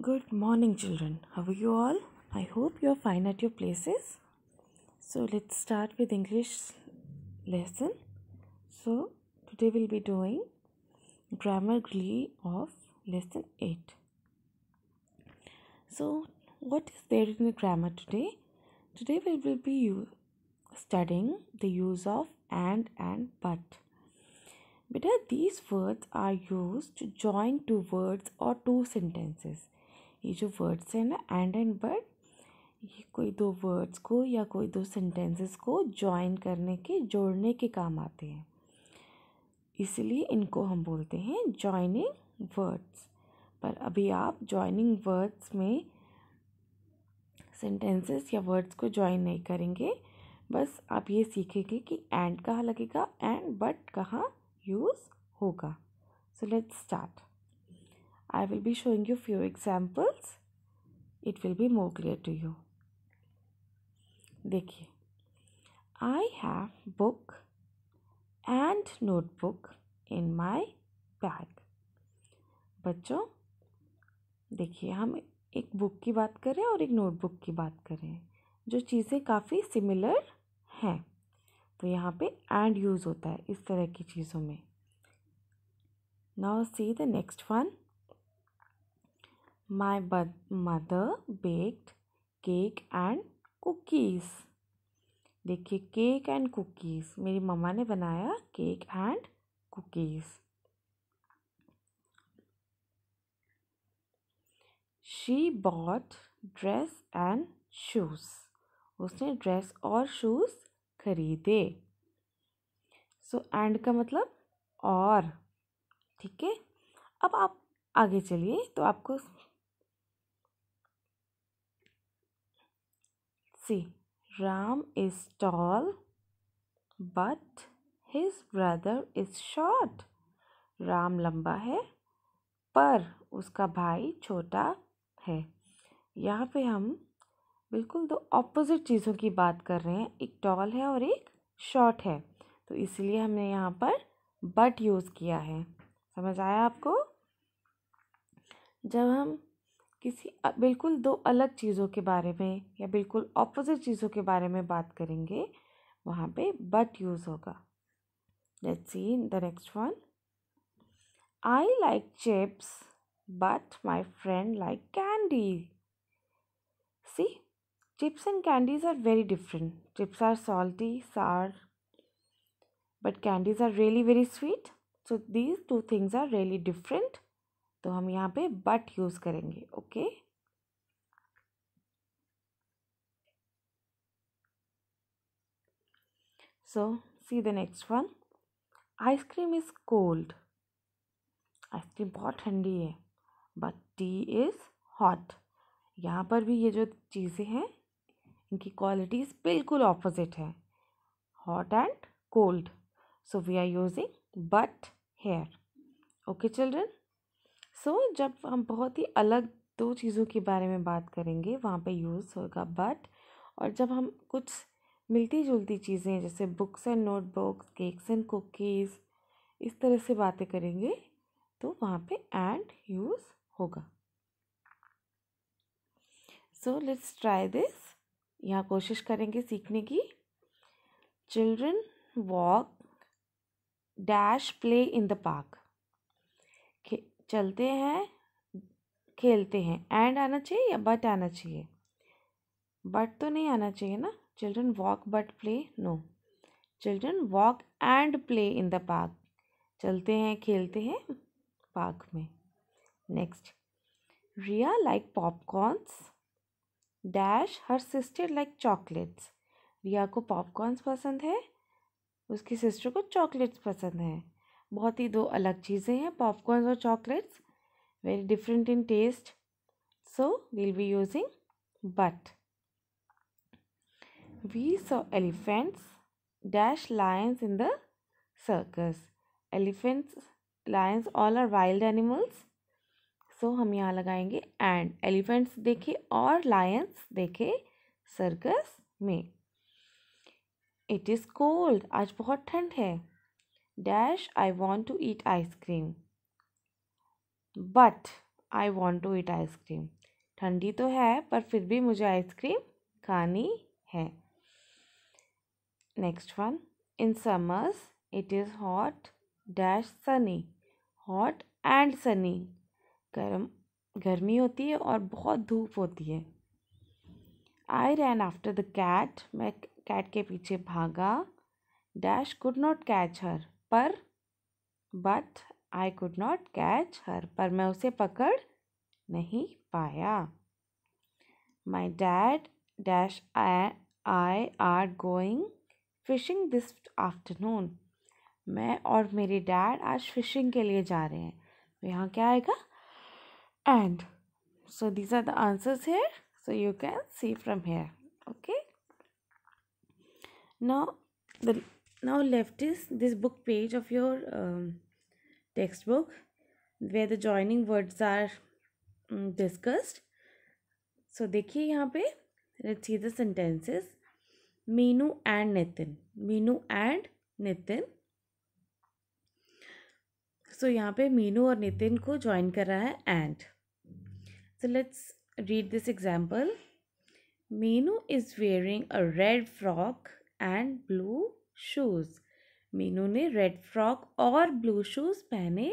Good morning, children. How are you all? I hope you are fine at your places. So, let's start with English lesson. So, today we'll be doing grammar glee of lesson 8. So, what is there in the grammar today? Today we will be studying the use of and and but. बेटा these words are used to join two words और two sentences ये जो words हैं ना and and but ये कोई दो words को या कोई दो सेंटेंसेस को जॉइन करने के जोड़ने के काम आते हैं इसलिए इनको हम बोलते हैं जॉइनिंग वर्ड्स पर अभी आप जॉइनिंग वर्ड्स में सेंटेंसेस या वर्ड्स को जॉइन नहीं करेंगे बस आप ये सीखेंगे कि एंड कहाँ लगेगा एंड बट कहाँ यूज़ होगा so let's start I will be showing you few examples it will be more clear to you देखिए I have book and notebook in my bag बच्चों देखिए हम एक बुक की बात करें और एक नोटबुक की बात करें जो चीज़ें काफ़ी सिमिलर हैं तो यहाँ पे एंड यूज़ होता है इस तरह की चीज़ों में now see the next one my mother baked cake and cookies देखिए केक एंड कुकीज़ मेरी मम्मा ने बनाया cake and cookies she bought dress and shoes उसने ड्रेस और शूज़ खरीदे सो so, एंड का मतलब और ठीक है अब आप आगे चलिए तो आपको see Ram is tall but his brother is short Ram लंबा है पर उसका भाई छोटा है यहाँ पे हम बिल्कुल दो तो ऑपोजिट चीज़ों की बात कर रहे हैं एक टॉल है और एक शॉर्ट है तो इसलिए हमने यहाँ पर बट यूज़ किया है समझ आया आपको जब हम किसी बिल्कुल दो अलग चीज़ों के बारे में या बिल्कुल ऑपोजिट चीज़ों के बारे में बात करेंगे वहाँ पे बट यूज़ होगा let's see the next one I like chips but my friend like candy see Chips and candies are very different. Chips are salty, sour, but candies are really very sweet. So these two things are really different. तो हम यहाँ पे but use करेंगे okay okay? so see the next one ice cream is cold ice cream बहुत ठंडी है but tea is hot यहाँ पर भी ये जो चीज़ें हैं इनकी क्वालिटीज़ बिल्कुल ऑपोजिट है hot and cold so we are using but here okay children सो जब हम बहुत ही अलग दो चीज़ों के बारे में बात करेंगे वहाँ पे यूज़ होगा बट और जब हम कुछ मिलती जुलती चीज़ें जैसे books and notebooks cakes and cookies इस तरह से बातें करेंगे तो वहाँ पे एंड यूज़ होगा सो लेट्स ट्राई दिस यहाँ कोशिश करेंगे सीखने की children walk dash play in the park चलते हैं खेलते हैं एंड आना चाहिए या बट आना चाहिए बट तो नहीं आना चाहिए ना children walk but play no children walk and play in the park चलते हैं खेलते हैं पार्क में next Riya like popcorns dash her sister like chocolates Riya को पॉपकॉर्न्स पसंद है उसकी सिस्टर को चॉकलेट्स पसंद है बहुत ही दो अलग चीज़ें हैं पॉपकॉर्न और chocolates very different in taste so will be using but we saw elephants dash lions in the circus elephants lions all are wild animals सो हम यहाँ लगाएंगे एंड एलिफेंट्स देखे और लायंस देखे सर्कस में इट इज़ कोल्ड आज बहुत ठंड है dash I want to eat ice cream but I want to eat ice cream ठंडी तो है पर फिर भी मुझे आइसक्रीम खानी है next one in summers it is hot dash sunny hot and sunny गर्म गर्मी होती है और बहुत धूप होती है I ran after the cat मैं कैट के पीछे भागा dash could not catch her पर but I could not catch her पर मैं उसे पकड़ नहीं पाया my dad dash I I are going fishing this afternoon मैं और मेरे डैड आज फिशिंग के लिए जा रहे हैं तो यहाँ क्या आएगा and so these are the answers here so you can see from here okay now the now left is this book page of your um, textbook where the joining words are um, discussed so देखिए यहाँ पे let's see the sentences Meenu and Nitin Meenu and Nitin so so, यहाँ पे मीनू और नितिन को join कर रहा है and so let's read this example Meenu is wearing a red frock and blue shoes Meenu ने रेड फ्रॉक और ब्लू शूज़ पहने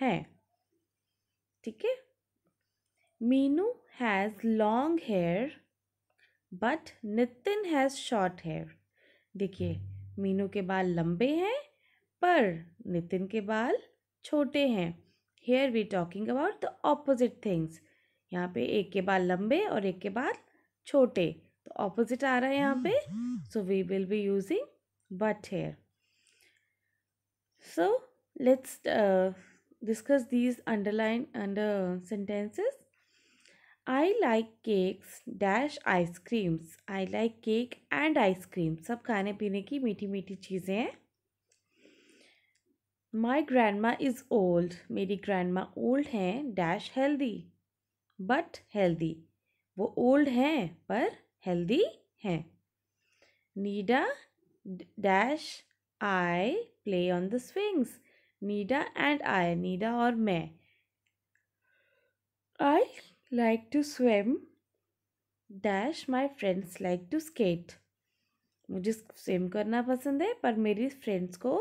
हैं ठीक है Meenu has long hair but Nitin has short hair देखिए मीनू के बाल लंबे हैं पर नितिन के बाल छोटे हैं here we talking about the opposite things यहाँ पे एक के बाद लंबे और एक के बाद छोटे तो ऑपोजिट आ रहा है यहाँ पे so we will be using but here so let's discuss these underline under sentences I like cakes dash ice creams I like cake and ice cream सब खाने पीने की मीठी मीठी चीज़ें हैं my grandma is old मेरी ग्रैंड मा ओल्ड हैं डैश हेल्दी बट हेल्दी वो ओल्ड हैं पर हेल्दी हैं Nida dash I play on the swings Nida and I Nida और मैं I like to swim dash my friends like to skate मुझे swim करना पसंद है पर मेरी फ्रेंड्स को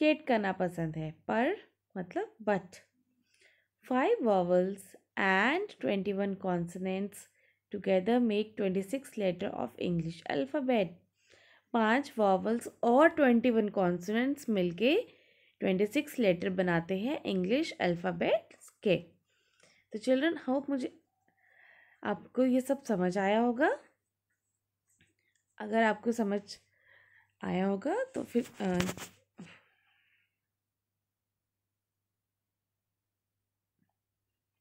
स्केट करना पसंद है पर मतलब but five vowels and twenty one consonants together make twenty six letter of English alphabet पांच वॉवल्स और ट्वेंटी वन कॉन्सनेंट्स के ट्वेंटी सिक्स लेटर बनाते हैं इंग्लिश अल्फ़ाबेट्स के तो चिल्ड्रन होप मुझे आपको ये सब समझ आया होगा अगर आपको समझ आया होगा तो फिर आ,